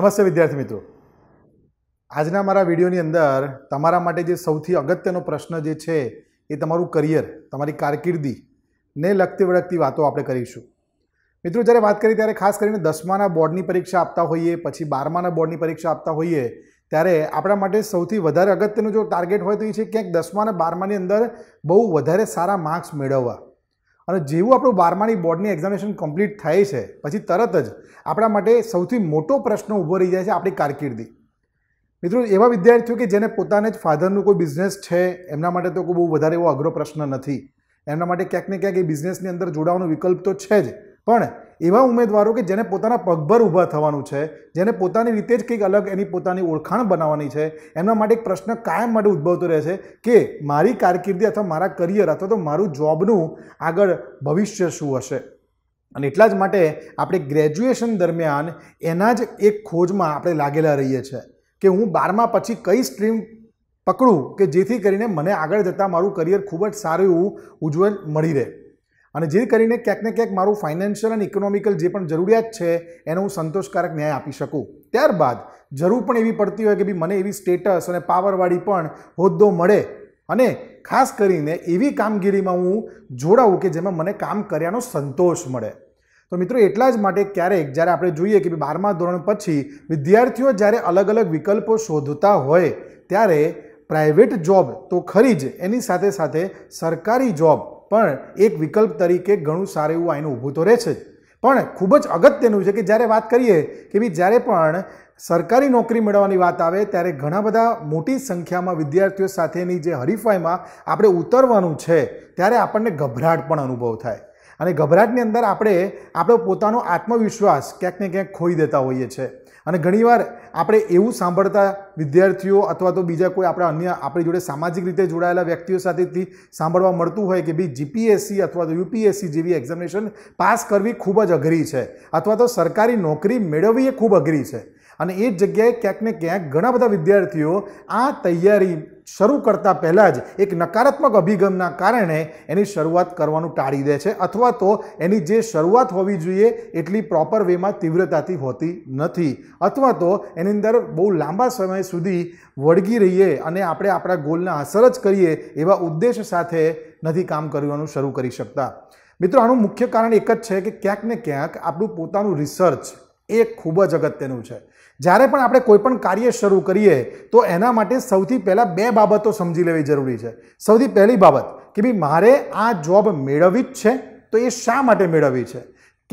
નમસ્તે વિદ્યાર્થી મિત્રો આજના મારા વિડીયોની અંદર તમારા માટે જે સૌથી અગત્યનો પ્રશ્ન જે છે એ તમારું કરિયર તમારી કારકિર્દી ને લગતી વળગતી વાતો આપણે કરીશું મિત્રો જ્યારે વાત કરી ત્યારે ખાસ કરીને દસમાના બોર્ડની પરીક્ષા આપતા હોઈએ પછી બારમાના બોર્ડની પરીક્ષા આપતા હોઈએ ત્યારે આપણા માટે સૌથી વધારે અગત્યનું જો ટાર્ગેટ હોય તો એ છે ક્યાંક દસમા અને બારમાની અંદર બહુ વધારે સારા માર્ક્સ મેળવવા અને જેવું આપણું બારમાની બોર્ડની એક્ઝામિનેશન કમ્પ્લીટ થાય છે પછી તરત જ આપણા માટે સૌથી મોટો પ્રશ્ન ઊભો રહી જાય છે આપણી કારકિર્દી મિત્રો એવા વિદ્યાર્થીઓ કે જેને પોતાને જ ફાધરનું કોઈ બિઝનેસ છે એમના માટે તો કોઈ બહુ વધારે એવો અઘરો પ્રશ્ન નથી એમના માટે ક્યાંક ને ક્યાંક એ બિઝનેસની અંદર જોડાવાનો વિકલ્પ તો છે જ પણ એવા ઉમેદવારો કે જેને પોતાના પગભર ઊભા થવાનું છે જેને પોતાની રીતે જ કંઈક અલગ એની પોતાની ઓળખાણ બનાવવાની છે એમના માટે એક પ્રશ્ન કાયમ માટે ઉદ્ભવતો રહે છે કે મારી કારકિર્દી અથવા મારા કરિયર અથવા તો મારું જોબનું આગળ ભવિષ્ય શું હશે અને એટલા જ માટે આપણે ગ્રેજ્યુએશન દરમિયાન એના જ એક ખોજમાં આપણે લાગેલા રહીએ છીએ કે હું બારમા પછી કઈ સ્ટ્રીમ પકડું કે જેથી કરીને મને આગળ જતાં મારું કરિયર ખૂબ જ સારું એવું ઉજ્જવળ મળી રહે અને જે કરીને ક્યાંક ને ક્યાંક મારું ફાઇનાન્શિયલ અને ઇકોનોમિકલ જે પણ જરૂરિયાત છે એનો હું સંતોષકારક ન્યાય આપી શકું ત્યારબાદ જરૂર પણ એવી પડતી હોય કે ભાઈ મને એવી સ્ટેટસ અને પાવરવાળી પણ હોદ્દો મળે અને ખાસ કરીને એવી કામગીરીમાં હું જોડાઉં કે જેમાં મને કામ કર્યાનો સંતોષ મળે તો મિત્રો એટલા જ માટે ક્યારેક જ્યારે આપણે જોઈએ કે બારમા ધોરણ પછી વિદ્યાર્થીઓ જ્યારે અલગ અલગ વિકલ્પો શોધતા હોય ત્યારે પ્રાઇવેટ જોબ તો ખરી જ એની સાથે સાથે સરકારી જોબ પણ એક વિકલ્પ તરીકે ઘણું સારું એવું આઈનું ઊભું તો રહે છે પણ ખૂબ જ અગત્યનું છે કે જ્યારે વાત કરીએ કે ભાઈ જ્યારે પણ સરકારી નોકરી મેળવવાની વાત આવે ત્યારે ઘણા બધા મોટી સંખ્યામાં વિદ્યાર્થીઓ સાથેની જે હરીફાઈમાં આપણે ઉતરવાનું છે ત્યારે આપણને ગભરાટ પણ અનુભવ થાય અને ગભરાટની અંદર આપણે આપણો પોતાનો આત્મવિશ્વાસ ક્યાંક ને ક્યાંક ખોઈ દેતા હોઈએ છીએ અને ઘણીવાર આપણે એવું સાંભળતા વિદ્યાર્થીઓ અથવા તો બીજા કોઈ આપણા અન્ય આપણી જોડે સામાજિક રીતે જોડાયેલા વ્યક્તિઓ સાથેથી સાંભળવા મળતું હોય કે ભાઈ જીપીએસસી અથવા તો યુપીએસસી જેવી એક્ઝામિનેશન પાસ કરવી ખૂબ જ અઘરી છે અથવા તો સરકારી નોકરી મેળવવી એ ખૂબ અઘરી છે અને એ જગ્યાએ ક્યાંક ને ક્યાંક ઘણા બધા વિદ્યાર્થીઓ આ તૈયારી શરૂ કરતાં પહેલાં જ એક નકારાત્મક અભિગમના કારણે એની શરૂઆત કરવાનું ટાળી દે છે અથવા તો એની જે શરૂઆત હોવી જોઈએ એટલી પ્રોપર વેમાં તીવ્રતાથી હોતી નથી અથવા તો એની અંદર બહુ લાંબા સમય સુધી વળગી રહીએ અને આપણે આપણા ગોલને અસર જ કરીએ એવા ઉદ્દેશ સાથે નથી કામ કરવાનું શરૂ કરી શકતા મિત્રો આનું મુખ્ય કારણ એક જ છે કે ક્યાંક ને ક્યાંક આપણું પોતાનું રિસર્ચ એ ખૂબ જ અગત્યનું છે જ્યારે પણ આપણે કોઈપણ કાર્ય શરૂ કરીએ તો એના માટે સૌથી પહેલાં બે બાબતો સમજી લેવી જરૂરી છે સૌથી પહેલી બાબત કે ભાઈ મારે આ જોબ મેળવવી જ છે તો એ શા માટે મેળવવી છે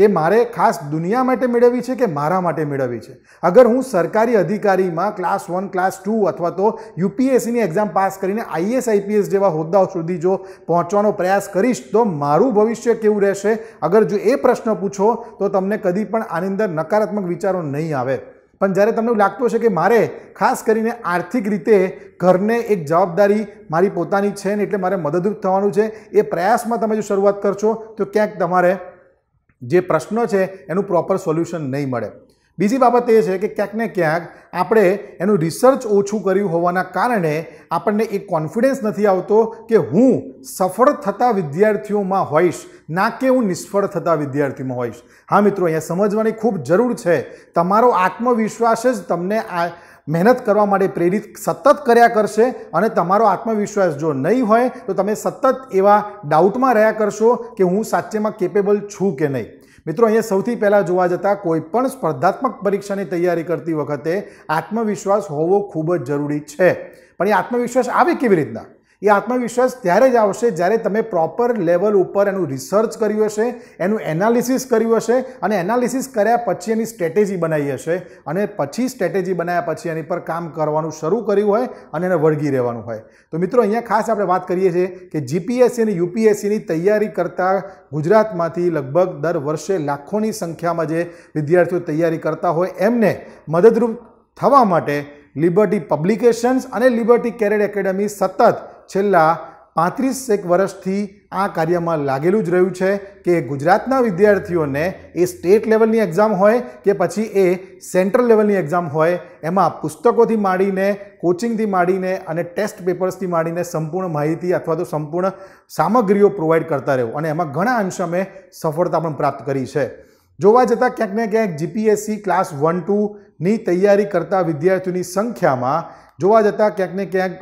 કે મારે ખાસ દુનિયા માટે મેળવવી છે કે મારા માટે મેળવવી છે અગર હું સરકારી અધિકારીમાં ક્લાસ વન ક્લાસ ટુ અથવા તો યુપીએસસીની એક્ઝામ પાસ કરીને આઈએસ આઈપીએસ જેવા હોદ્દાઓ સુધી જો પહોંચવાનો પ્રયાસ કરીશ તો મારું ભવિષ્ય કેવું રહેશે અગર જો એ પ્રશ્ન પૂછો તો તમને કદી પણ આની અંદર નકારાત્મક વિચારો નહીં આવે પણ જ્યારે તમને લાગતું હશે કે મારે ખાસ કરીને આર્થિક રીતે ઘરને એક જવાબદારી મારી પોતાની છે ને એટલે મારે મદદરૂપ થવાનું છે એ પ્રયાસમાં તમે જો શરૂઆત કરશો તો ક્યાંક તમારે જે પ્રશ્નો છે એનું પ્રોપર સોલ્યુશન નહીં મળે બીજી બાબત એ છે કે ક્યાંક ને ક્યાંક આપણે એનું રિસર્ચ ઓછું કર્યું હોવાના કારણે આપણને એ કોન્ફિડન્સ નથી આવતો કે હું સફળ થતા વિદ્યાર્થીઓમાં હોઈશ ના કે હું નિષ્ફળ થતા વિદ્યાર્થીમાં હોઈશ હા મિત્રો અહીંયા સમજવાની ખૂબ જરૂર છે તમારો આત્મવિશ્વાસ જ તમને આ મહેનત કરવા માટે પ્રેરિત સતત કર્યા કરશે અને તમારો આત્મવિશ્વાસ જો નહીં હોય તો તમે સતત એવા ડાઉટમાં રહ્યા કરશો કે હું સાચેમાં કેપેબલ છું કે નહીં મિત્રો અહીંયા સૌથી પહેલાં જોવા જતાં કોઈ પણ સ્પર્ધાત્મક પરીક્ષાની તૈયારી કરતી વખતે આત્મવિશ્વાસ હોવો ખૂબ જ જરૂરી છે પણ એ આત્મવિશ્વાસ આવે કેવી રીતના એ આત્મવિશ્વાસ ત્યારે જ આવશે જ્યારે તમે પ્રોપર લેવલ ઉપર એનું રિસર્ચ કર્યું હશે એનું એનાલિસિસ કર્યું હશે અને એનાલિસિસ કર્યા પછી એની સ્ટ્રેટેજી બનાવી હશે અને પછી સ્ટ્રેટેજી બનાવ્યા પછી એની પર કામ કરવાનું શરૂ કર્યું હોય અને એને વળગી રહેવાનું હોય તો મિત્રો અહીંયા ખાસ આપણે વાત કરીએ છીએ કે જીપીએસસી અને યુપીએસસીની તૈયારી કરતા ગુજરાતમાંથી લગભગ દર વર્ષે લાખોની સંખ્યામાં જે વિદ્યાર્થીઓ તૈયારી કરતા હોય એમને મદદરૂપ થવા માટે લિબર્ટી પબ્લિકેશન્સ અને લિબર્ટી કેરેટ એકેડમી સતત છેલ્લા પાંત્રીસેક વર્ષથી આ કાર્યમાં લાગેલું જ રહ્યું છે કે ગુજરાતના વિદ્યાર્થીઓને એ સ્ટેટ લેવલની એક્ઝામ હોય કે પછી એ સેન્ટ્રલ લેવલની એક્ઝામ હોય એમાં પુસ્તકોથી માંડીને કોચિંગથી માંડીને અને ટેસ્ટ પેપર્સથી માંડીને સંપૂર્ણ માહિતી અથવા તો સંપૂર્ણ સામગ્રીઓ પ્રોવાઈડ કરતા રહ્યું અને એમાં ઘણા અંશે અમે સફળતા પણ પ્રાપ્ત કરી છે જોવા જતાં ક્યાંક ને ક્યાંક જીપીએસસી ક્લાસ વન ટુની તૈયારી કરતા વિદ્યાર્થીઓની સંખ્યામાં જોવા જતાં ક્યાંક ને ક્યાંક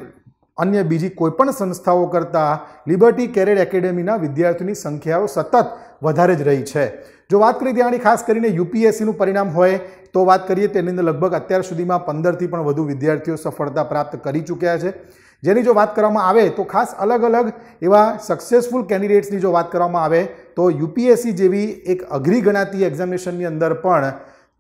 અન્ય બીજી કોઈપણ સંસ્થાઓ કરતાં લિબર્ટી કેરેડ એકેડેમીના વિદ્યાર્થીઓની સંખ્યાઓ સતત વધારે જ રહી છે જો વાત કરીએ ત્યાંની ખાસ કરીને યુપીએસસીનું પરિણામ હોય તો વાત કરીએ તેની અંદર લગભગ અત્યાર સુધીમાં પંદરથી પણ વધુ વિદ્યાર્થીઓ સફળતા પ્રાપ્ત કરી ચૂક્યા છે જેની જો વાત કરવામાં આવે તો ખાસ અલગ અલગ એવા સક્સેસફુલ કેન્ડિડેટ્સની જો વાત કરવામાં આવે તો યુપીએસસી જેવી એક અઘરી ગણાતી એક્ઝામિનેશનની અંદર પણ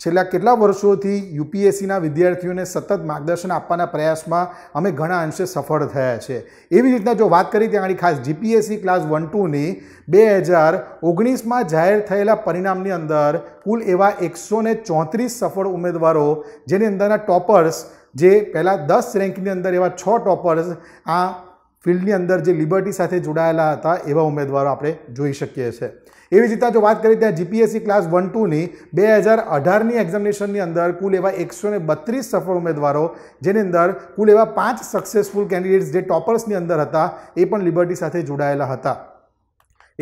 છેલ્લા કેટલા વર્ષોથી યુપીએસસીના વિદ્યાર્થીઓને સતત માર્ગદર્શન આપવાના પ્રયાસમાં અમે ઘણા અંશે સફળ થયા છે એવી રીતના જો વાત કરી ત્યાં આગળ ખાસ જીપીએસસી ક્લાસ વન ટુની બે હજાર ઓગણીસમાં જાહેર થયેલા પરિણામની અંદર કુલ એવા એકસો ને ચોત્રીસ સફળ ઉમેદવારો જેની અંદરના ટોપર્સ જે પહેલાં દસ રેન્કની અંદર એવા છ ટોપર્સ આ ફિલ્ડની અંદર જે લિબર્ટી સાથે જોડાયેલા હતા એવા ઉમેદવારો આપણે જોઈ શકીએ છીએ એવી જ રીતે જો વાત કરીએ ત્યાં જીપીએસસી ક્લાસ વન ટુની બે હજાર અઢારની એક્ઝામિનેશનની અંદર કુલ એવા એકસો ને બત્રીસ સફળ ઉમેદવારો જેની અંદર કુલ એવા પાંચ સક્સેસફુલ કેન્ડિડેટ્સ જે ટોપર્સની અંદર હતા એ પણ લિબર્ટી સાથે જોડાયેલા હતા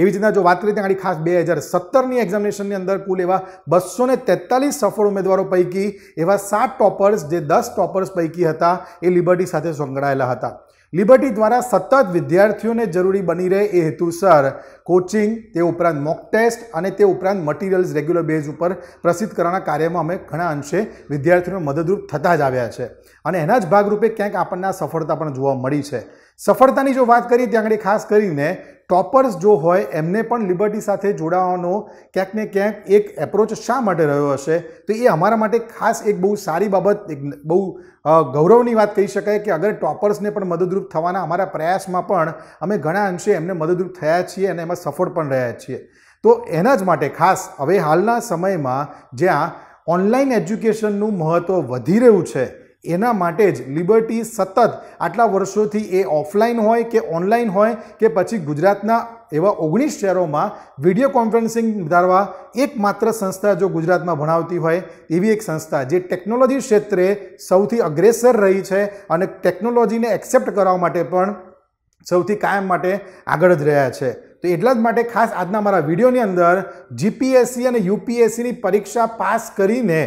એવી જ રીતના જો વાત કરીએ ત્યાં આગળ ખાસ બે હજાર સત્તરની એક્ઝામિનેશનની અંદર કુલ એવા બસો ને તેતાલીસ સફળ ઉમેદવારો પૈકી એવા સાત ટોપર્સ જે દસ ટોપર્સ પૈકી હતા એ લિબર્ટી સાથે સંકળાયેલા હતા લિબર્ટી દ્વારા સતત વિદ્યાર્થીઓને જરૂરી બની રહે એ હેતુસર કોચિંગ તે ઉપરાંત મોક ટેસ્ટ અને તે ઉપરાંત મટીરિયલ્સ રેગ્યુલર બેઝ ઉપર પ્રસિદ્ધ કરવાના કાર્યમાં અમે ઘણા અંશે વિદ્યાર્થીઓને મદદરૂપ થતા જ આવ્યા છે અને એના જ ભાગરૂપે ક્યાંક આપણને આ સફળતા પણ જોવા મળી છે સફળતાની જો વાત કરીએ ત્યાં આગળ ખાસ કરીને ટોપર્સ જો હોય એમને પણ લિબર્ટી સાથે જોડાવાનો ક્યાંક ને ક્યાંક એક એપ્રોચ શા માટે રહ્યો હશે તો એ અમારા માટે ખાસ એક બહુ સારી બાબત એક બહુ ગૌરવની વાત કહી શકાય કે અગર ટોપર્સને પણ મદદરૂપ થવાના અમારા પ્રયાસમાં પણ અમે ઘણા અંશે એમને મદદરૂપ થયા છીએ અને એમાં સફળ પણ રહ્યા છીએ તો એના જ માટે ખાસ હવે હાલના સમયમાં જ્યાં ઓનલાઈન એજ્યુકેશનનું મહત્ત્વ વધી રહ્યું છે એના માટે જ લિબર્ટી સતત આટલા વર્ષોથી એ ઓફલાઈન હોય કે ઓનલાઈન હોય કે પછી ગુજરાતના એવા ઓગણીસ શહેરોમાં વિડીયો કોન્ફરન્સિંગ ધારવા એકમાત્ર સંસ્થા જો ગુજરાતમાં ભણાવતી હોય એવી એક સંસ્થા જે ટેકનોલોજી ક્ષેત્રે સૌથી અગ્રેસર રહી છે અને ટેકનોલોજીને એક્સેપ્ટ કરવા માટે પણ સૌથી કાયમ માટે આગળ જ રહ્યા છે તો એટલા જ માટે ખાસ આજના મારા વિડીયોની અંદર જીપીએસસી અને યુપીએસસીની પરીક્ષા પાસ કરીને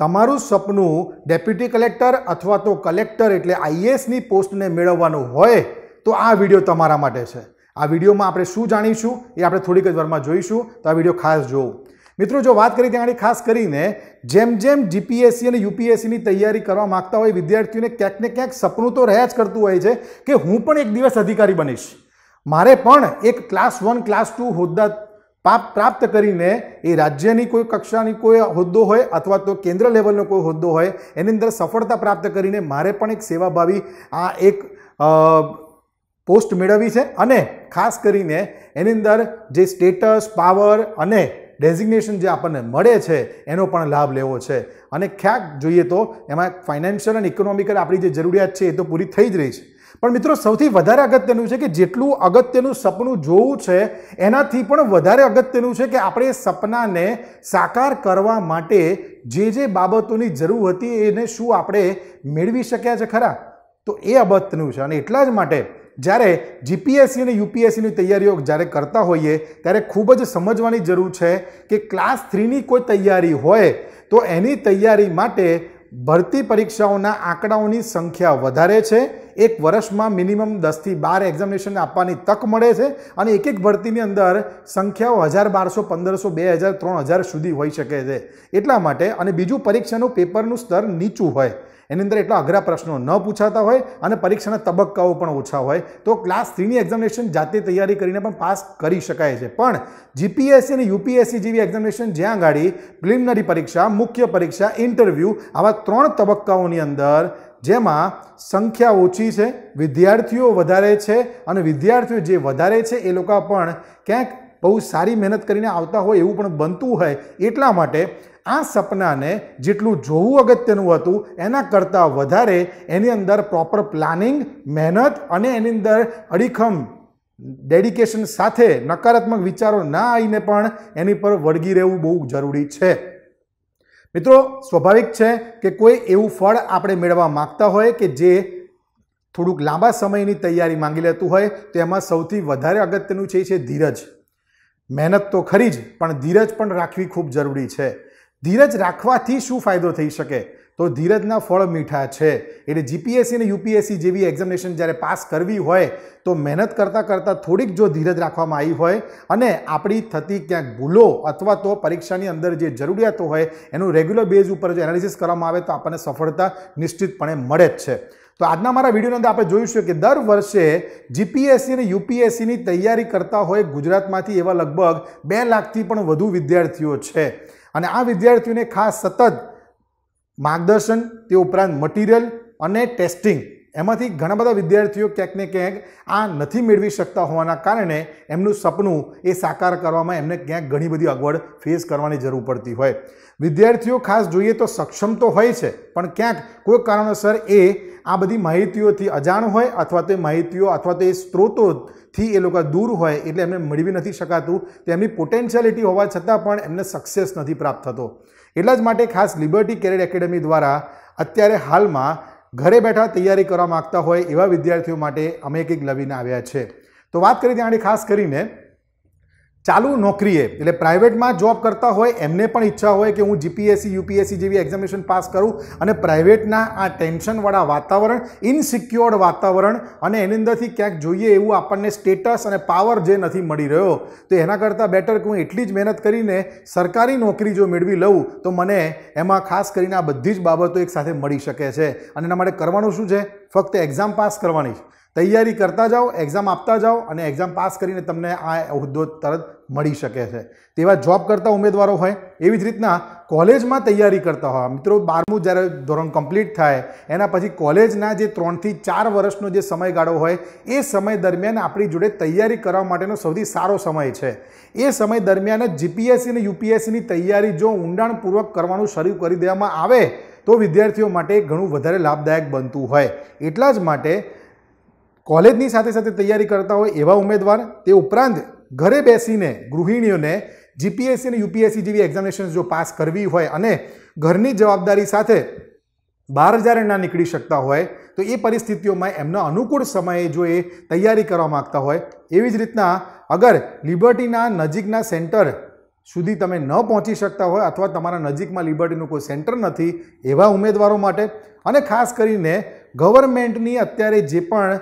તમારું સપનું ડેપ્યુટી કલેક્ટર અથવા તો કલેક્ટર એટલે આઈએએસની પોસ્ટને મેળવવાનું હોય તો આ વિડીયો તમારા માટે છે આ વિડીયોમાં આપણે શું જાણીશું એ આપણે થોડીક જ વારમાં જોઈશું તો આ વિડીયો ખાસ જોવું મિત્રો જો વાત કરી ત્યાં ખાસ કરીને જેમ જેમ જીપીએસસી અને યુપીએસસીની તૈયારી કરવા માગતા હોય વિદ્યાર્થીઓને ક્યાંક ને ક્યાંક સપનું તો રહ્યા જ કરતું હોય છે કે હું પણ એક દિવસ અધિકારી બનીશ મારે પણ એક ક્લાસ વન ક્લાસ ટુ હોદ્દા પાપ પ્રાપ્ત કરીને એ રાજ્યની કોઈ કક્ષાની કોઈ હોદ્દો હોય અથવા તો કેન્દ્ર લેવલનો કોઈ હોદ્દો હોય એની અંદર સફળતા પ્રાપ્ત કરીને મારે પણ એક સેવાભાવી આ એક પોસ્ટ મેળવી છે અને ખાસ કરીને એની અંદર જે સ્ટેટસ પાવર અને ડેઝિગ્નેશન જે આપણને મળે છે એનો પણ લાભ લેવો છે અને ક્યાંક જોઈએ તો એમાં ફાઇનાન્શિયલ અને ઇકોનોમિકલ આપણી જે જરૂરિયાત છે એ તો પૂરી થઈ જ રહી છે પણ મિત્રો સૌથી વધારે અગત્યનું છે કે જેટલું અગત્યનું સપનું જોવું છે એનાથી પણ વધારે અગત્યનું છે કે આપણે સપનાને સાકાર કરવા માટે જે જે બાબતોની જરૂર હતી એને શું આપણે મેળવી શક્યા છે ખરા તો એ અગત્યનું છે અને એટલા જ માટે જ્યારે જીપીએસસી અને યુપીએસસીની તૈયારીઓ જ્યારે કરતા હોઈએ ત્યારે ખૂબ જ સમજવાની જરૂર છે કે ક્લાસ થ્રીની કોઈ તૈયારી હોય તો એની તૈયારી માટે ભરતી પરીક્ષાઓના આંકડાઓની સંખ્યા વધારે છે એક વર્ષમાં મિનિમમ દસથી બાર એક્ઝામિનેશન આપવાની તક મળે છે અને એક એક ભરતીની અંદર સંખ્યાઓ હજાર બારસો પંદરસો બે હજાર ત્રણ હજાર સુધી હોઈ શકે છે એટલા માટે અને બીજું પરીક્ષાનું પેપરનું સ્તર નીચું હોય એની અંદર એટલા અઘરા પ્રશ્નો ન પૂછાતા હોય અને પરીક્ષાના તબક્કાઓ પણ ઓછા હોય તો ક્લાસ થ્રીની એક્ઝામિનેશન જાતે તૈયારી કરીને પણ પાસ કરી શકાય છે પણ જીપીએસસી અને યુપીએસસી જેવી એક્ઝામિનેશન જ્યાં આગળ પ્રિલિમિનરી પરીક્ષા મુખ્ય પરીક્ષા ઇન્ટરવ્યૂ આવા ત્રણ તબક્કાઓની અંદર જેમાં સંખ્યા ઓછી છે વિદ્યાર્થીઓ વધારે છે અને વિદ્યાર્થીઓ જે વધારે છે એ લોકો પણ ક્યાંક બહુ સારી મહેનત કરીને આવતા હોય એવું પણ બનતું હોય એટલા માટે આ સપનાને જેટલું જોવું અગત્યનું હતું એના કરતાં વધારે એની અંદર પ્રોપર પ્લાનિંગ મહેનત અને એની અંદર અડીખમ ડેડિકેશન સાથે નકારાત્મક વિચારો ના આવીને પણ એની પર વળગી રહેવું બહુ જરૂરી છે મિત્રો સ્વાભાવિક છે કે કોઈ એવું ફળ આપણે મેળવવા માગતા હોય કે જે થોડુંક લાંબા સમયની તૈયારી માંગી લેતું હોય તો એમાં સૌથી વધારે અગત્યનું છે એ છે ધીરજ મહેનત તો ખરી જ પણ ધીરજ પણ રાખવી ખૂબ જરૂરી છે ધીરજ રાખવાથી શું ફાયદો થઈ શકે તો ધીરજના ફળ મીઠા છે એટલે જીપીએસસી અને યુપીએસસી જેવી એક્ઝામિનેશન જ્યારે પાસ કરવી હોય તો મહેનત કરતાં કરતાં થોડીક જો ધીરજ રાખવામાં આવી હોય અને આપણી થતી ક્યાંક ભૂલો અથવા તો પરીક્ષાની અંદર જે જરૂરિયાતો હોય એનું રેગ્યુલર બેઝ ઉપર જો એનાલિસિસ કરવામાં આવે તો આપણને સફળતા નિશ્ચિતપણે મળે જ છે તો આજના મારા વિડીયોની અંદર આપણે જોઈશું કે દર વર્ષે જીપીએસસી અને યુપીએસસીની તૈયારી કરતા હોય ગુજરાતમાંથી એવા લગભગ બે લાખથી પણ વધુ વિદ્યાર્થીઓ છે અને આ વિદ્યાર્થીઓને ખાસ સતત માર્ગદર્શન તે ઉપરાંત મટીરિયલ અને ટેસ્ટિંગ એમાંથી ઘણા બધા વિદ્યાર્થીઓ ક્યાંક ને ક્યાંક આ નથી મેળવી શકતા હોવાના કારણે એમનું સપનું એ સાકાર કરવામાં એમને ક્યાંક ઘણી બધી અગવડ ફેસ કરવાની જરૂર પડતી હોય વિદ્યાર્થીઓ ખાસ જોઈએ તો સક્ષમ તો હોય છે પણ ક્યાંક કોઈ કારણોસર એ આ બધી માહિતીઓથી અજાણ હોય અથવા તો માહિતીઓ અથવા તો એ સ્ત્રોતો થી એ લોકો દૂર હોય એટલે એમને મેળવી નથી શકાતું તેમની પોટેન્શિયાલિટી હોવા છતાં પણ એમને સક્સેસ નથી પ્રાપ્ત થતો એટલા જ માટે ખાસ લિબર્ટી કેરેડ એકેડમી દ્વારા અત્યારે હાલમાં ઘરે બેઠા તૈયારી કરવા માગતા હોય એવા વિદ્યાર્થીઓ માટે અમે એક એક લવીને આવ્યા છે તો વાત કરી ત્યાં ખાસ કરીને ચાલુ નોકરીએ એટલે પ્રાઇવેટમાં જોબ કરતા હોય એમને પણ ઈચ્છા હોય કે હું જીપીએસસી યુપીએસસી જેવી એક્ઝામિનેશન પાસ કરું અને પ્રાઇવેટના આ ટેન્શનવાળા વાતાવરણ ઇનસિક્યોર્ડ વાતાવરણ અને એની અંદરથી ક્યાંક જોઈએ એવું આપણને સ્ટેટસ અને પાવર જે નથી મળી રહ્યો તો એના કરતાં બેટર કે હું એટલી જ મહેનત કરીને સરકારી નોકરી જો મેળવી લઉં તો મને એમાં ખાસ કરીને આ બધી જ બાબતો એકસાથે મળી શકે છે અને એના માટે કરવાનું શું છે ફક્ત એક્ઝામ પાસ કરવાની તૈયારી કરતા જાઓ એક્ઝામ આપતા જાઓ અને એક્ઝામ પાસ કરીને તમને આ હોદ્દો તરત મળી શકે છે તેવા જોબ કરતા ઉમેદવારો હોય એવી જ રીતના કોલેજમાં તૈયારી કરતા હોય મિત્રો બારમું જ્યારે ધોરણ કમ્પ્લીટ થાય એના પછી કોલેજના જે ત્રણથી ચાર વર્ષનો જે સમયગાળો હોય એ સમય દરમિયાન આપણી જોડે તૈયારી કરવા માટેનો સૌથી સારો સમય છે એ સમય દરમિયાન જીપીએસસી અને યુપીએસસીની તૈયારી જો ઊંડાણપૂર્વક કરવાનું શરૂ કરી દેવામાં આવે તો વિદ્યાર્થીઓ માટે ઘણું વધારે લાભદાયક બનતું હોય એટલા જ માટે કોલેજની સાથે સાથે તૈયારી કરતા હોય એવા ઉમેદવાર તે ઉપરાંત ઘરે બેસીને ગૃહિણીઓને જીપીએસસી અને યુપીએસસી જેવી એક્ઝામિનેશન જો પાસ કરવી હોય અને ઘરની જવાબદારી સાથે બહાર જ્યારે ના નીકળી શકતા હોય તો એ પરિસ્થિતિઓમાં એમના અનુકૂળ સમયે જો એ તૈયારી કરવા માગતા હોય એવી જ રીતના અગર લિબર્ટીના નજીકના સેન્ટર સુધી તમે ન પહોંચી શકતા હોય અથવા તમારા નજીકમાં લિબર્ટીનું કોઈ સેન્ટર નથી એવા ઉમેદવારો માટે અને ખાસ કરીને ગવર્મેન્ટની અત્યારે જે પણ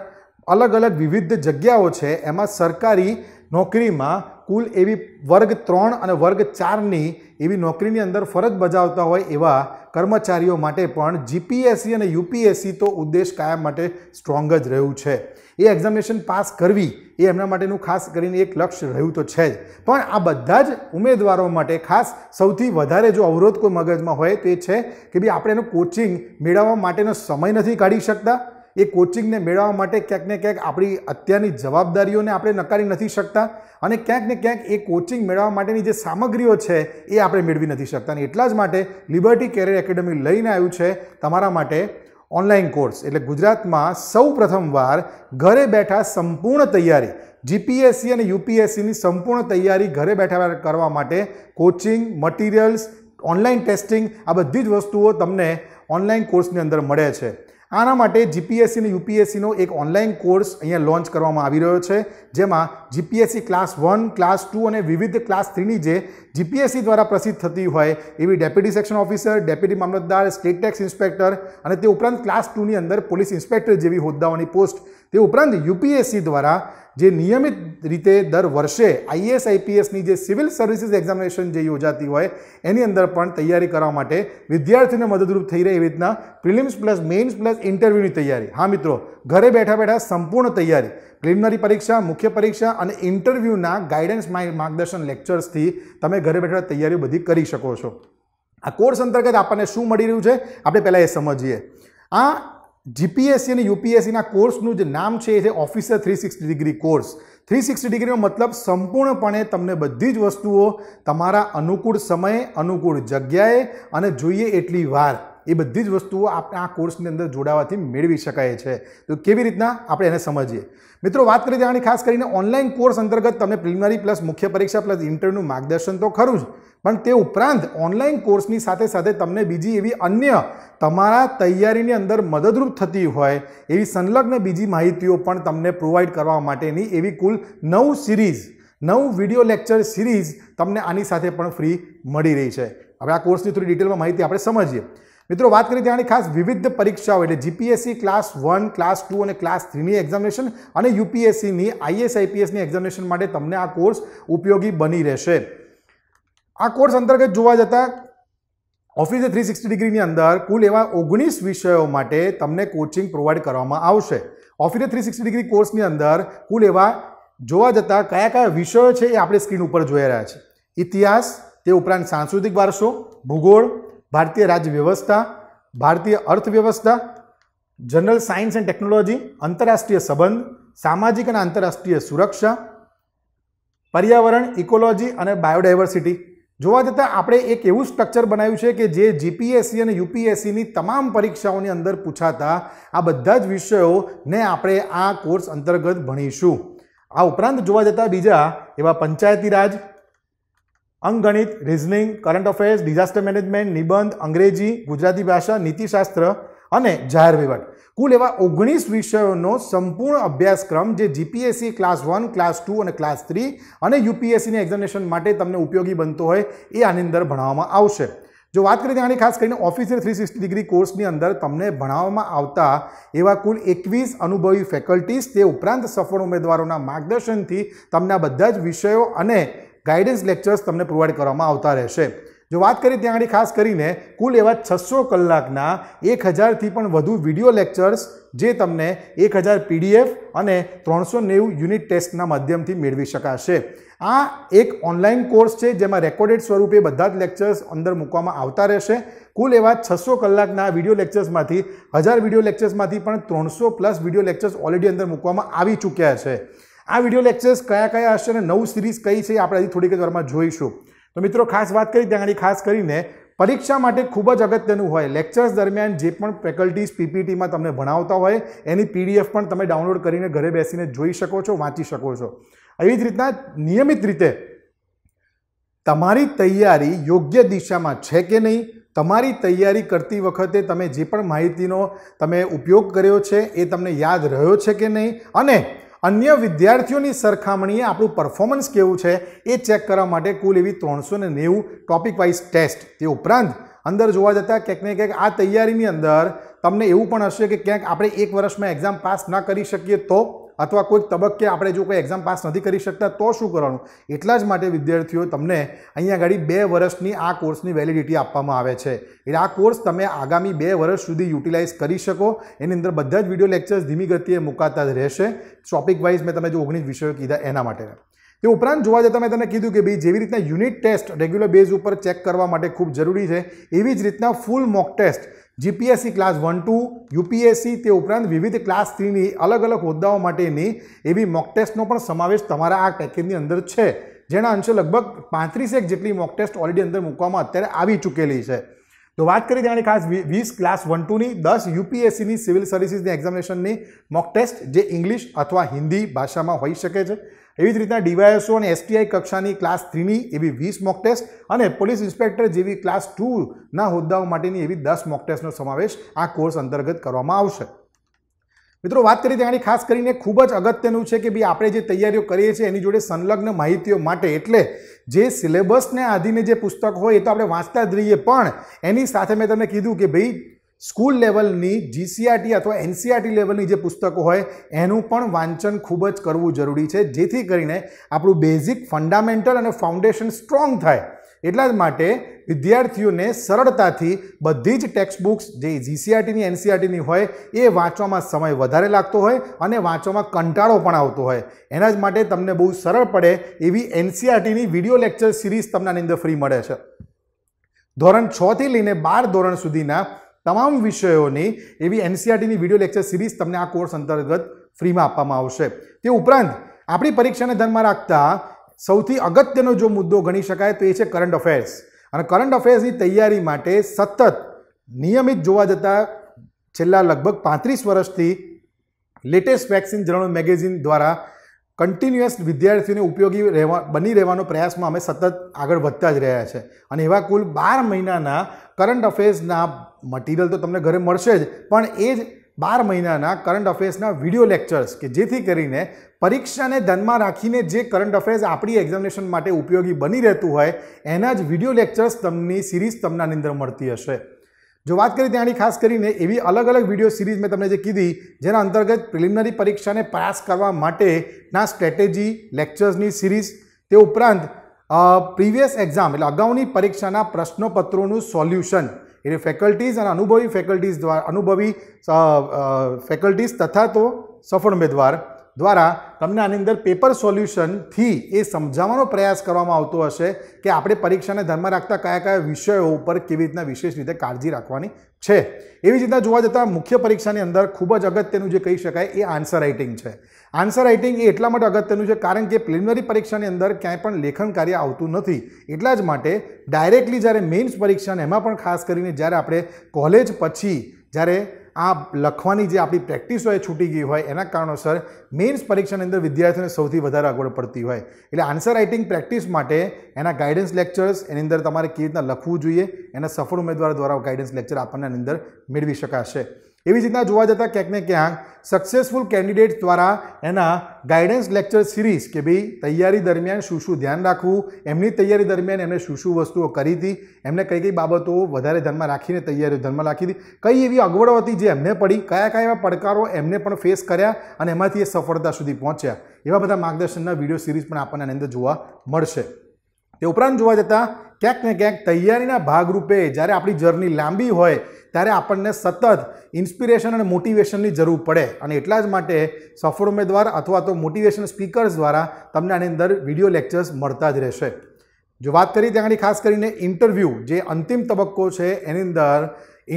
અલગ અલગ વિવિધ જગ્યાઓ છે એમાં સરકારી નોકરીમાં કુલ એવી વર્ગ ત્રણ અને વર્ગ ચારની એવી નોકરીની અંદર ફરજ બજાવતા હોય એવા કર્મચારીઓ માટે પણ જીપીએસસી અને યુપીએસસી તો ઉદ્દેશ કાયમ માટે સ્ટ્રોંગ જ રહ્યું છે એ એક્ઝામિનેશન પાસ કરવી એ એમના માટેનું ખાસ કરીને એક લક્ષ્ય રહ્યું તો છે જ પણ આ બધા જ ઉમેદવારો માટે ખાસ સૌથી વધારે જો અવરોધ કોઈ મગજમાં હોય તે છે કે ભાઈ આપણે એનું કોચિંગ મેળવવા માટેનો સમય નથી કાઢી શકતા એ કોચિંગને મેળવવા માટે ક્યાંક ને ક્યાંક આપણી અત્યારની જવાબદારીઓને આપણે નકારી નથી શકતા અને ક્યાંક ને ક્યાંક એ કોચિંગ મેળવવા માટેની જે સામગ્રીઓ છે એ આપણે મેળવી નથી શકતા અને એટલા જ માટે લિબર્ટી કેરિયર એકેડમી લઈને આવ્યું છે તમારા માટે ઓનલાઈન કોર્સ એટલે ગુજરાતમાં સૌ પ્રથમવાર ઘરે બેઠા સંપૂર્ણ તૈયારી જીપીએસસી અને યુપીએસસીની સંપૂર્ણ તૈયારી ઘરે બેઠા કરવા માટે કોચિંગ મટીરિયલ્સ ઓનલાઈન ટેસ્ટિંગ આ બધી જ વસ્તુઓ તમને ઓનલાઈન કોર્સની અંદર મળે છે આના માટે જીપીએસસી અને યુપીએસસીનો એક ઓનલાઈન કોર્સ અહીંયા લોન્ચ કરવામાં આવી રહ્યો છે જેમાં GPSC class one class two અને વિવિધ ક્લાસ થ્રીની જે જીપીએસસી દ્વારા પ્રસિદ્ધ થતી હોય એવી ડેપ્યુટી સેક્શન ઓફિસર ડેપ્યુટી મામલતદાર સ્ટેટ ટેક્સ ઇન્સ્પેક્ટર અને તે ઉપરાંત ક્લાસ ટુની અંદર પોલીસ ઇન્સ્પેક્ટર જેવી હોદ્દાઓની પોસ્ટ તે ઉપરાંત યુપીએસસી દ્વારા જે નિયમિત રીતે દર વર્ષે આઈએસ આઈપીએસની જે સિવિલ સર્વિસીસ એક્ઝામિનેશન જે યોજાતી હોય એની અંદર પણ તૈયારી કરવા માટે વિદ્યાર્થીઓને મદદરૂપ થઈ રહે એવી રીતના પ્રિલિમ્સ પ્લસ મેઇન્સ પ્લસ ઇન્ટરવ્યૂની તૈયારી હા મિત્રો ઘરે બેઠા બેઠા સંપૂર્ણ તૈયારી પ્રિલિમિનરી પરીક્ષા મુખ્ય પરીક્ષા અને ઇન્ટરવ્યૂના ગાઈડન્સ માર્ગદર્શન લેક્ચર્સથી તમે ઘરે બેઠા તૈયારીઓ બધી કરી શકો છો આ કોર્સ અંતર્ગત આપણને શું મળી રહ્યું છે આપણે પહેલાં એ સમજીએ આ જીપીએસસી અને યુપીએસસીના કોર્સનું જે નામ છે એ છે officer three sixty degree course three sixty ડિગ્રીનો મતલબ સંપૂર્ણપણે તમને બધી જ વસ્તુઓ તમારા અનુકૂળ સમયે અનુકૂળ જગ્યાએ અને જોઈએ એટલી વાર એ બધી જ વસ્તુઓ આપણે આ કોર્સની અંદર જોડાવાથી મેળવી શકાય છે તો કેવી રીતના આપણે એને સમજીએ મિત્રો વાત કરી જાણી ખાસ કરીને ઓનલાઈન કોર્સ અંતર્ગત તમે પ્રિલિમિનરી પ્લસ મુખ્ય પરીક્ષા પ્લસ ઇન્ટરવ્યૂનું માર્ગદર્શન તો ખરું જ પણ તે ઉપરાંત ઓનલાઈન કોર્સની સાથે સાથે તમને બીજી એવી અન્ય તમારા તૈયારીની અંદર મદદરૂપ થતી હોય એવી સંલગ્ન બીજી માહિતીઓ પણ તમને પ્રોવાઈડ કરવા માટેની એવી કુલ નવ સિરીઝ નવ વિડીયો લેક્ચર સિરીઝ તમને આની સાથે પણ ફ્રી મળી રહી છે હવે આ કોર્સની થોડી ડિટેલમાં માહિતી આપણે સમજીએ મિત્રો વાત કરી ત્યાંની ખાસ વિવિધ પરીક્ષાઓ એટલે GPSC class one class two અને ક્લાસ થ્રીની એક્ઝામિનેશન અને યુપીએસસીની આઈએસ આઈપીએસની એક્ઝામિનેશન માટે તમને આ કોર્સ ઉપયોગી બની રહેશે આ કોર્સ અંતર્ગત જોવા જતાં ઓફિસે થ્રી સિક્સટી ડિગ્રીની અંદર કુલ એવા ઓગણીસ વિષયો માટે તમને કોચિંગ પ્રોવાઈડ કરવામાં આવશે ઓફિસે થ્રી સિક્સટી ડિગ્રી કોર્સની અંદર કુલ એવા જોવા જતાં કયા કયા વિષયો છે એ આપણે સ્ક્રીન ઉપર જોઈ રહ્યા છે ઇતિહાસ તે ઉપરાંત સાંસ્કૃતિક વારસો ભૂગોળ ભારતીય રાજ્ય વ્યવસ્થા ભારતીય અર્થવ્યવસ્થા જનરલ સાયન્સ એન્ડ ટેકનોલોજી આંતરરાષ્ટ્રીય સંબંધ સામાજિક અને આંતરરાષ્ટ્રીય સુરક્ષા પર્યાવરણ ઇકોલોજી અને બાયોડાયવર્સિટી જોવા જતાં આપણે એક એવું સ્ટ્રક્ચર બનાવ્યું છે કે જે જીપીએસસી અને યુપીએસસીની તમામ પરીક્ષાઓની અંદર પૂછાતા આ બધા જ વિષયોને આપણે આ કોર્સ અંતર્ગત ભણીશું આ ઉપરાંત જોવા જતાં બીજા એવા પંચાયતી રાજ અંગણિત reasoning current affairs disaster management નિબંધ અંગ્રેજી ગુજરાતી ભાષા નીતિશાસ્ત્ર અને જાહેર વહીવટ કુલ એવા ઓગણીસ વિષયોનો સંપૂર્ણ અભ્યાસક્રમ જે GPSC class one class two અને ક્લાસ થ્રી અને યુપીએસસીની એક્ઝામિનેશન માટે તમને ઉપયોગી બનતો હોય એ આની અંદર ભણાવવામાં આવશે જો વાત કરીએ આની ખાસ કરીને ઓફિસર થ્રી સિક્સટી ડિગ્રી કોર્સની અંદર તમને ભણાવવામાં આવતા એવા કુલ એકવીસ અનુભવી ફેકલ્ટીઝ તે ઉપરાંત સફળ ઉમેદવારોના માર્ગદર્શનથી તમને આ બધા જ વિષયો અને ગાઈડન્સ લેક્ચર્સ તમને પ્રોવાઈડ કરવામાં આવતા રહેશે જો વાત કરીએ ત્યાં આગળ ખાસ કરીને કુલ એવા છસો કલાકના એક હજારથી પણ વધુ વિડીયો લેક્ચર્સ જે તમને એક હજાર પીડીએફ અને ત્રણસો નેવું યુનિટ ટેસ્ટના માધ્યમથી મેળવી શકાશે આ એક ઓનલાઈન કોર્સ છે જેમાં રેકોર્ડેડ સ્વરૂપે બધા જ લેક્ચર્સ અંદર મૂકવામાં આવતા રહેશે કુલ એવા છસો કલાકના વિડીયો લેક્ચર્સમાંથી હજાર વિડીયો લેક્ચર્સમાંથી પણ ત્રણસો પ્લસ વિડીયો લેક્ચર્સ ઓલરેડી અંદર મૂકવામાં આવી ચૂક્યા છે આ વિડીયો લેક્ચર્સ કયા કયા હશે અને નવ સિરીઝ કઈ છે આપણે હજી થોડીક જ વારમાં જોઈશું તો મિત્રો ખાસ વાત કરી ત્યાં આગળ ખાસ કરીને પરીક્ષા માટે ખૂબ જ અગત્યનું હોય લેક્ચર્સ દરમિયાન જે પણ ફેકલ્ટીઝ પીપીટીમાં તમને ભણાવતા હોય એની પીડીએફ પણ તમે ડાઉનલોડ કરીને ઘરે બેસીને જોઈ શકો છો વાંચી શકો છો એવી જ રીતના નિયમિત રીતે તમારી તૈયારી યોગ્ય દિશામાં છે કે નહીં તમારી તૈયારી કરતી વખતે તમે જે પણ માહિતીનો તમે ઉપયોગ કર્યો છે એ તમને યાદ રહ્યો છે કે નહીં અને અન્ય વિદ્યાર્થીઓની સરખામણીએ આપણું પરફોર્મન્સ કેવું છે એ ચેક કરવા માટે કુલ એવી ત્રણસો ને નેવું ટોપિક વાઇઝ ટેસ્ટ તે ઉપરાંત અંદર જોવા જતાં ક્યાંક ને ક્યાંક આ તૈયારીની અંદર તમને એવું પણ હશે કે ક્યાંક આપણે એક વર્ષમાં એક્ઝામ પાસ ન કરી શકીએ તો અથવા કોઈક તબક્કે આપણે જો કોઈ એક્ઝામ પાસ નથી કરી શકતા તો શું કરવાનું એટલા જ માટે વિદ્યાર્થીઓ તમને અહીંયા આગળ બે વર્ષની આ કોર્સની વેલિડિટી આપવામાં આવે છે એટલે આ કોર્સ તમે આગામી બે વર્ષ સુધી યુટિલાઇઝ કરી શકો એની અંદર બધા જ વિડીયો લેક્ચર્સ ધીમી ગતિએ મુકાતા જ રહેશે ટોપિક વાઇઝ મેં તમે જો ઓગણીસ વિષયો કીધા એના માટે તે ઉપરાંત જોવા જતાં મેં તમને કીધું કે ભાઈ જેવી રીતના યુનિટ ટેસ્ટ રેગ્યુલર બેઝ ઉપર ચેક કરવા માટે ખૂબ જરૂરી છે એવી જ રીતના full mock test GPSC class one two UPSC તે ઉપરાંત વિવિધ ક્લાસ થ્રીની અલગ અલગ હોદ્દાઓ માટેની એવી મોક ટેસ્ટનો પણ સમાવેશ તમારા આ પેકેજની અંદર છે જેના અંશે લગભગ પાંત્રીસેક જેટલી મોક ટેસ્ટ ઓલરેડી અંદર મૂકવામાં અત્યારે આવી ચૂકેલી છે તો વાત કરી તેની ખાસ વીસ ક્લાસ વન ટુની દસ યુપીએસસીની સિવિલ સર્વિસીસની એક્ઝામિનેશનની મોક ટેસ્ટ જે ઇંગ્લિશ અથવા હિન્દી ભાષામાં હોઈ શકે છે એવી જ રીતના ડીવાયએસઓ અને એસટીઆઈ કક્ષાની ક્લાસ થ્રીની એવી વીસ મોક ટેસ્ટ અને પોલીસ ઇન્સ્પેક્ટર જેવી ક્લાસ ટુના હોદ્દાઓ માટેની એવી દસ મોક ટેસ્ટનો સમાવેશ આ કોર્સ અંતર્ગત કરવામાં આવશે મિત્રો વાત કરી ત્યાં ખાસ કરીને ખૂબ જ અગત્યનું છે કે ભાઈ આપણે જે તૈયારીઓ કરીએ છીએ એની જોડે સંલગ્ન માહિતીઓ માટે એટલે જે સિલેબસને આધીને જે પુસ્તક હોય એ તો આપણે વાંચતા જ રહીએ પણ એની સાથે મેં તમને કીધું કે ભાઈ સ્કૂલ લેવલની જીસીઆરટી અથવા એનસીઆરટી લેવલની જે પુસ્તકો હોય એનું પણ વાંચન ખૂબ જ કરવું જરૂરી છે જેથી કરીને આપણું બેઝિક ફંડામેન્ટલ અને ફાઉન્ડેશન સ્ટ્રોંગ થાય એટલા જ માટે વિદ્યાર્થીઓને સરળતાથી બધી જ ટેક્સ્ટ બુક્સ જે જીસીઆરટીની એનસીઆરટીની હોય એ વાંચવામાં સમય વધારે લાગતો હોય અને વાંચવામાં કંટાળો પણ આવતો હોય એના જ માટે તમને બહુ સરળ પડે એવી એનસીઆરટીની વિડીયો લેક્ચર સિરીઝ તમને આની અંદર ફ્રી મળે છે ધોરણ છથી લઈને બાર ધોરણ સુધીના તમામ વિષયોની એવી એનસીઆરટીની વિડીયો લેક્ચર સિરીઝ તમને આ કોર્સ અંતર્ગત ફ્રીમાં આપવામાં આવશે તે ઉપરાંત આપણી પરીક્ષાને ધ્યાનમાં રાખતા સૌથી અગત્યનો જો મુદ્દો ગણી શકાય તો એ છે કરંટ અફેર્સ અને કરંટ અફેર્સની તૈયારી માટે સતત નિયમિત જોવા જતાં છેલ્લા લગભગ પાંત્રીસ વર્ષથી લેટેસ્ટ વેક્સિન જર્નલ મેગેઝિન દ્વારા કન્ટિન્યુઅસ વિદ્યાર્થીઓને ઉપયોગી રહેવા બની રહેવાનો પ્રયાસમાં અમે સતત આગળ વધતા જ રહ્યા છે અને એવા કુલ બાર મહિનાના કરંટ અફેર્સના મટીરિયલ તો તમને ઘરે મળશે જ પણ એ જ બાર મહિનાના કરંટ અફેર્સના વિડીયો લેક્ચર્સ કે જેથી કરીને પરીક્ષાને ધ્યાનમાં રાખીને જે કરંટ અફેર્સ આપણી એક્ઝામિનેશન માટે ઉપયોગી બની રહેતું હોય એના જ વિડીયો લેક્ચર્સ તમની સિરીઝ તમને અંદર મળતી હશે જો વાત કરી ત્યાંની ખાસ કરીને એવી અલગ અલગ વિડીયો સિરીઝ મેં તમને જે કીધી જેના અંતર્ગત પ્રિલિમિનરી પરીક્ષાને પાસ કરવા માટેના સ્ટ્રેટેજી લેક્ચર્સની સિરીઝ તે ઉપરાંત પ્રીવિયસ એક્ઝામ એટલે અગાઉની પરીક્ષાના પ્રશ્નોપત્રોનું સોલ્યુશન એટલે ફેકલ્ટીઝ અને અનુભવી ફેકલ્ટીઝ દ્વારા અનુભવી ફેકલ્ટીઝ તથા તો સફળ ઉમેદવાર દ્વારા તમને આની અંદર પેપર સોલ્યુશનથી એ સમજાવવાનો પ્રયાસ કરવામાં આવતો હશે કે આપણે પરીક્ષાને ધ્યાનમાં રાખતા કયા કયા વિષયો ઉપર કેવી રીતના વિશેષ રીતે કાળજી રાખવાની છે એવી રીતના જોવા જતાં મુખ્ય પરીક્ષાની અંદર ખૂબ જ અગત્યનું જે કહી શકાય એ આન્સર રાઇટિંગ છે આન્સર રાઇટિંગ એ એટલા માટે અગત્યનું છે કારણ કે પ્રિલિમિનરી પરીક્ષાની અંદર ક્યાંય પણ લેખન કાર્ય આવતું નથી એટલા જ માટે ડાયરેક્ટલી જ્યારે મેઇન્સ પરીક્ષા એમાં પણ ખાસ કરીને જ્યારે આપણે કોલેજ પછી જ્યારે આ લખવાની જે આપણી પ્રેક્ટિસ હોય છૂટી ગઈ હોય એના કારણોસર મેન્સ પરીક્ષાની અંદર વિદ્યાર્થીઓને સૌથી વધારે આગળ પડતી હોય એટલે આન્સર રાઇટિંગ પ્રેક્ટિસ માટે એના ગાઈડન્સ લેક્ચર્સ એની અંદર તમારે કેવી રીતના લખવું જોઈએ એના સફળ ઉમેદવાર દ્વારા ગાઈડન્સ લેક્ચર આપણને અંદર મેળવી શકાશે એવી જ રીતના જોવા જતાં ક્યાંક ને ક્યાંક સક્સેસફુલ કેન્ડિડેટ દ્વારા એના ગાઈડન્સ લેક્ચર સિરીઝ કે ભાઈ તૈયારી દરમિયાન શું શું ધ્યાન રાખવું એમની તૈયારી દરમિયાન એમણે શું શું વસ્તુઓ કરી હતી એમને કઈ કઈ બાબતો વધારે ધ્યાનમાં રાખીને તૈયારીઓ ધ્યાનમાં રાખી હતી કઈ એવી અગવડો હતી જે એમને પડી કયા કયા એવા પડકારો એમને પણ ફેસ કર્યા અને એમાંથી એ સફળતા સુધી પહોંચ્યા એવા બધા માર્ગદર્શનના વિડીયો સિરીઝ પણ આપણને આની અંદર જોવા મળશે તે ઉપરાંત જોવા જતાં ક્યાંક ને ક્યાંક તૈયારીના ભાગરૂપે જ્યારે આપણી જર્ની લાંબી હોય ત્યારે આપણને સતત ઇન્સ્પિરેશન અને મોટિવેશનની જરૂર પડે અને એટલા જ માટે સફળ ઉમેદવાર અથવા તો મોટિવેશન સ્પીકર્સ દ્વારા તમને આની અંદર વિડીયો લેક્ચર્સ મળતા જ રહેશે જો વાત કરીએ ત્યાં આગળ ખાસ કરીને ઇન્ટરવ્યૂ જે અંતિમ તબક્કો છે એની અંદર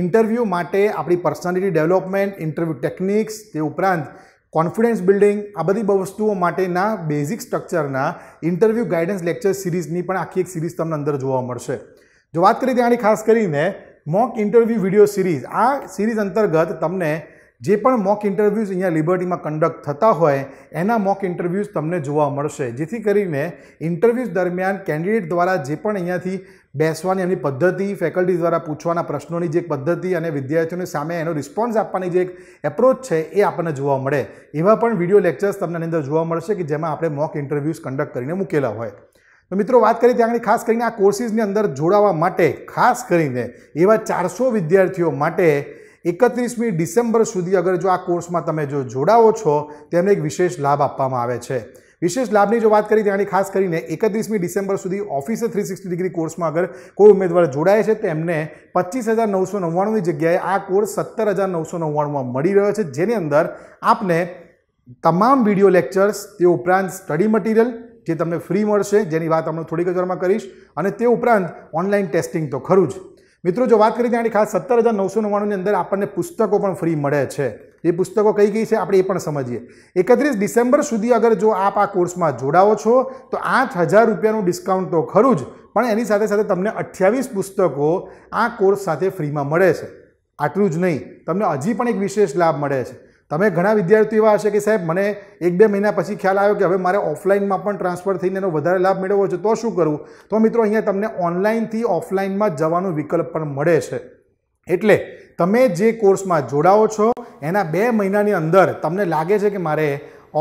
ઇન્ટરવ્યૂ માટે આપણી પર્સનાલિટી ડેવલપમેન્ટ ઇન્ટરવ્યૂ ટેકનિક્સ તે ઉપરાંત કોન્ફિડન્સ બિલ્ડિંગ આ બધી વસ્તુઓ માટેના બેઝિક સ્ટ્રક્ચરના ઇન્ટરવ્યૂ ગાઈડન્સ લેક્ચર સિરીઝની પણ આખી એક સિરીઝ તમને અંદર જોવા મળશે જો વાત કરીએ ત્યાંની ખાસ કરીને મોક ઇન્ટરવ્યૂ વિડીયો સિરીઝ આ સિરીઝ અંતર્ગત તમને જે પણ મોક ઇન્ટરવ્યૂઝ અહીંયા લિબર્ટીમાં કન્ડક્ટ થતા હોય એના મોક ઇન્ટરવ્યૂઝ તમને જોવા મળશે જેથી કરીને ઇન્ટરવ્યૂઝ દરમિયાન કેન્ડિડેટ દ્વારા જે પણ અહીંયાથી બેસવાની એમની પદ્ધતિ ફેકલ્ટી દ્વારા પૂછવાના પ્રશ્નોની જે પદ્ધતિ અને વિદ્યાર્થીઓની સામે એનો રિસ્પોન્સ આપવાની જે એક એપ્રોચ છે એ આપણને જોવા મળે એવા પણ વિડીયો લેક્ચર્સ તમને અંદર જોવા મળશે કે જેમાં આપણે મોક ઇન્ટરવ્યૂઝ કન્ડક્ટ કરીને મૂકેલા હોય તો મિત્રો વાત કરી ત્યાં ખાસ કરીને આ કોર્સિસની અંદર જોડાવા માટે ખાસ કરીને એવા ચારસો વિદ્યાર્થીઓ માટે એકત્રીસમી ડિસેમ્બર સુધી અગર જો આ કોર્સમાં તમે જો જોડાઓ છો તેમને એક વિશેષ લાભ આપવામાં આવે છે વિશેષ લાભની જો વાત કરી તેની ખાસ કરીને એકત્રીસમી ડિસેમ્બર સુધી ઓફિસે થ્રી સિક્સટી ડિગ્રી કોર્સમાં અગર કોઈ ઉમેદવાર જોડાય છે તેમને એમને પચીસ હજાર નવસો નવ્વાણુંની જગ્યાએ આ કોર્સ સત્તર હજાર નવસો નવ્વાણુંમાં મળી રહ્યો છે જેની અંદર આપને તમામ વિડીયો લેક્ચર્સ તે ઉપરાંત સ્ટડી મટીરિયલ જે તમને ફ્રી મળશે જેની વાત હમણાં થોડીક જ કરીશ અને તે ઉપરાંત ઓનલાઈન ટેસ્ટિંગ તો ખરું જ મિત્રો જો વાત કરી ત્યાં ખાસ સત્તર હજાર નવસો નવ્વાણુંની અંદર આપણને પુસ્તકો પણ ફ્રી મળે છે એ પુસ્તકો કઈ કઈ છે આપણે એ પણ સમજીએ એકત્રીસ ડિસેમ્બર સુધી અગર જો આપ આ કોર્સમાં જોડાવો છો તો આઠ હજાર રૂપિયાનું ડિસ્કાઉન્ટ તો ખરું જ પણ એની સાથે સાથે તમને અઠ્યાવીસ પુસ્તકો આ કોર્સ સાથે ફ્રીમાં મળે છે આટલું જ નહીં તમને હજી પણ એક વિશેષ લાભ મળે છે તમે ઘણા વિદ્યાર્થીઓ એવા હશે કે સાહેબ મને એક બે મહિના પછી ખ્યાલ આવ્યો કે હવે મારે ઓફલાઇનમાં પણ ટ્રાન્સફર થઈને એનો વધારે લાભ મેળવવો છે તો શું કરવું તો મિત્રો અહીંયા તમને ઓનલાઈનથી ઓફલાઇનમાં જવાનો વિકલ્પ પણ મળે છે એટલે તમે જે કોર્સમાં જોડાઓ છો એના બે મહિનાની અંદર તમને લાગે છે કે મારે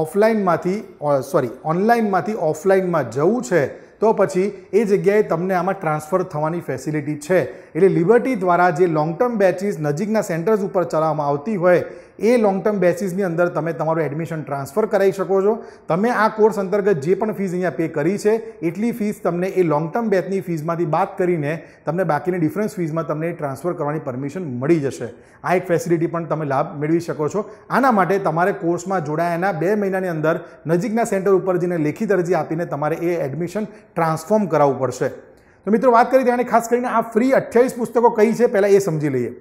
ઓફલાઇનમાંથી સોરી ઓનલાઇનમાંથી ઓફલાઇનમાં જવું છે તો પછી એ જગ્યાએ તમને આમાં ટ્રાન્સફર થવાની ફેસિલિટી છે એટલે લિબર્ટી દ્વારા જે લોંગ ટર્મ બેચીસ નજીકના સેન્ટર્સ ઉપર ચલાવવામાં આવતી હોય એ લોંગ ટર્મ બેસિસની અંદર તમે તમારું એડમિશન ટ્રાન્સફર કરાવી શકો છો તમે આ કોર્સ અંતર્ગત જે પણ ફીસ અહીંયા પે કરી છે એટલી ફીસ તમને એ લોંગ ટર્મ બેચની ફીસમાંથી બાદ કરીને તમને બાકીની ડિફરન્સ ફીસમાં તમને ટ્રાન્સફર કરવાની પરમિશન મળી જશે આ એક ફેસિલિટી પણ તમે લાભ મેળવી શકો છો આના માટે તમારે કોર્સમાં જોડાયાના બે મહિનાની અંદર નજીકના સેન્ટર ઉપર જઈને લેખિત અરજી આપીને તમારે એ એડમિશન ટ્રાન્સફોર્મ કરાવવું પડશે તો મિત્રો વાત કરી દેવાની ખાસ કરીને આ ફ્રી અઠ્યાવીસ પુસ્તકો કઈ છે પહેલાં એ સમજી લઈએ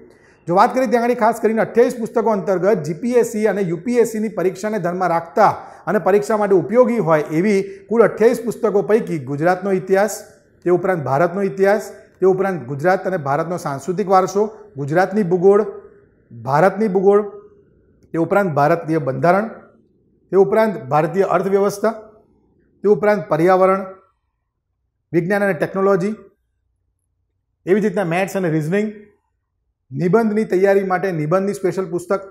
જો વાત કરીએ ત્યાં આગળ ખાસ કરીને અઠ્યાવીસ પુસ્તકો અંતર્ગત જીપીએસસી અને યુપીએસસીની પરીક્ષાને ધ્યાનમાં રાખતા અને પરીક્ષા માટે ઉપયોગી હોય એવી કુલ અઠ્યાવીસ પુસ્તકો પૈકી ગુજરાતનો ઇતિહાસ તે ઉપરાંત ભારતનો ઇતિહાસ તે ઉપરાંત ગુજરાત અને ભારતનો સાંસ્કૃતિક વારસો ગુજરાતની ભૂગોળ ભારતની ભૂગોળ તે ઉપરાંત ભારતીય બંધારણ તે ઉપરાંત ભારતીય અર્થવ્યવસ્થા તે ઉપરાંત પર્યાવરણ વિજ્ઞાન અને ટેકનોલોજી એવી રીતના મેથ્સ અને રિઝનિંગ નિબંધની તૈયારી માટે નિબંધની સ્પેશિયલ પુસ્તક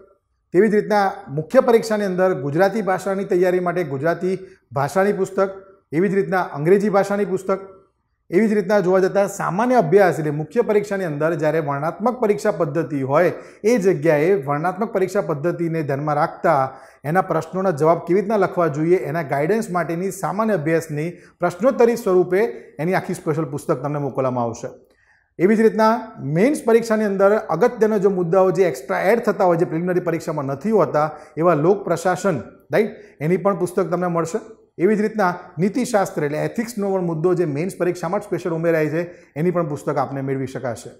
તેવી જ રીતના મુખ્ય પરીક્ષાની અંદર ગુજરાતી ભાષાની તૈયારી માટે ગુજરાતી ભાષાની પુસ્તક એવી જ રીતના અંગ્રેજી ભાષાની પુસ્તક એવી જ રીતના જોવા જતાં સામાન્ય અભ્યાસ એટલે મુખ્ય પરીક્ષાની અંદર જ્યારે વર્ણાત્મક પરીક્ષા પદ્ધતિ હોય એ જગ્યાએ વર્ણાત્મક પરીક્ષા પદ્ધતિને ધ્યાનમાં રાખતા એના પ્રશ્નોના જવાબ કેવી રીતના લખવા જોઈએ એના ગાઈડન્સ માટેની સામાન્ય અભ્યાસની પ્રશ્નોત્તરી સ્વરૂપે એની આખી સ્પેશિયલ પુસ્તક તમને મોકલવામાં આવશે એવી જ રીતના મેન્સ પરીક્ષાની અંદર અગત્યના જો મુદ્દાઓ જે એક્સ્ટ્રા એડ થતા હોય જે પ્રિલિમિનરી પરીક્ષામાં નથી હોતા એવા લોક પ્રશાસન રાઈટ એની પણ પુસ્તક તમને મળશે એવી જ રીતના નીતિશાસ્ત્ર એટલે એથિક્સનો પણ મુદ્દો જે મેન્સ પરીક્ષામાં જ સ્પેશિયલ ઉમેરાય છે એની પણ પુસ્તક આપને મેળવી શકાશે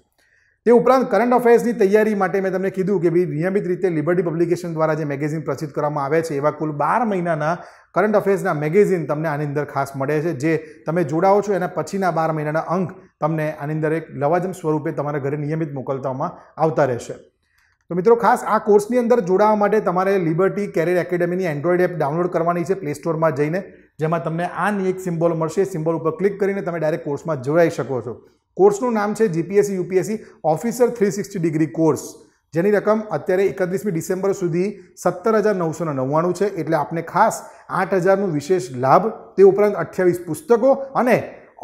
તે ઉપરાંત કરંટ અફેર્સની તૈયારી માટે મેં તમને કીધું કે ભાઈ નિયમિત રીતે લિબર્ટી પબ્લિકેશન દ્વારા જે મેગેઝિન પ્રસિદ્ધ કરવામાં આવે છે એવા કુલ બાર મહિનાના કરંટ અફેર્સના મેગેઝિન તમને આની અંદર ખાસ મળે છે જે તમે જોડાઓ છો એના પછીના બાર મહિનાના અંક તમને આની અંદર એક લવાજમ સ્વરૂપે તમારા ઘરે નિયમિત મોકલતામાં આવતા રહેશે તો મિત્રો ખાસ આ કોર્સની અંદર જોડાવા માટે તમારે લિબર્ટી કેરિયર એકેડેમીની એન્ડ્રોઈડ એપ ડાઉનલોડ કરવાની છે પ્લે સ્ટોરમાં જઈને જેમાં તમને આની એક સિમ્બોલ મળશે સિમ્બોલ ઉપર ક્લિક કરીને તમે ડાયરેક્ટ કોર્સમાં જોડાઈ શકો છો કોર્સનું નામ છે GPSC UPSC officer three sixty degree course જેની રકમ અત્યારે એકત્રીસમી ડિસેમ્બર સુધી સત્તર હજાર નવસો નવ્વાણું છે એટલે આપને ખાસ આઠ હજારનું વિશેષ લાભ તે ઉપરાંત અઠ્યાવીસ પુસ્તકો અને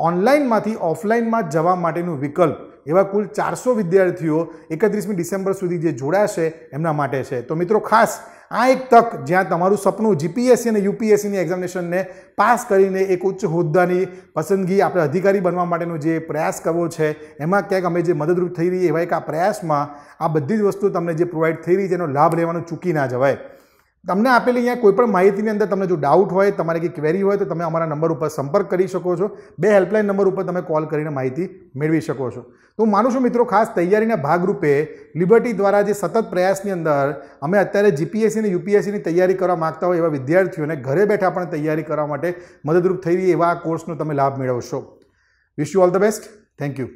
ઓનલાઈનમાંથી ઓફલાઈનમાં જવા માટેનું વિકલ્પ એવા કુલ ચારસો વિદ્યાર્થીઓ એકત્રીસમી ડિસેમ્બર સુધી જે જોડાશે એમના માટે છે તો મિત્રો ખાસ આ એક તક જ્યાં તમારું સપનું જીપીએસસી અને યુપીએસસીની એક્ઝામિનેશનને પાસ કરીને એક ઉચ્ચ હોદ્દાની પસંદગી આપણે અધિકારી બનવા માટેનો જે પ્રયાસ કરવો છે એમાં ક્યાંક અમે જે મદદરૂપ થઈ રહી એવા એક આ પ્રયાસમાં આ બધી જ વસ્તુ તમને જે પ્રોવાઈડ થઈ રહી છે એનો લાભ લેવાનો ચૂકી ના જવાય તમને આપેલી અહીંયા કોઈપણ માહિતીની અંદર તમને જો ડાઉટ હોય તમારે કંઈ ક્વેરી હોય તો તમે અમારા નંબર ઉપર સંપર્ક કરી શકો છો બે હેલ્પલાઇન નંબર ઉપર તમે કોલ કરીને માહિતી મેળવી શકો છો તો હું માનું છું મિત્રો ખાસ તૈયારીના ભાગરૂપે લિબર્ટી દ્વારા જે સતત પ્રયાસની અંદર અમે અત્યારે જીપીએસસી અને યુપીએસસીની તૈયારી કરવા માગતા હોય એવા વિદ્યાર્થીઓને ઘરે બેઠા પણ તૈયારી કરવા માટે મદદરૂપ થઈ રહી એવા કોર્સનો તમે લાભ મેળવશો wish you all the best thank you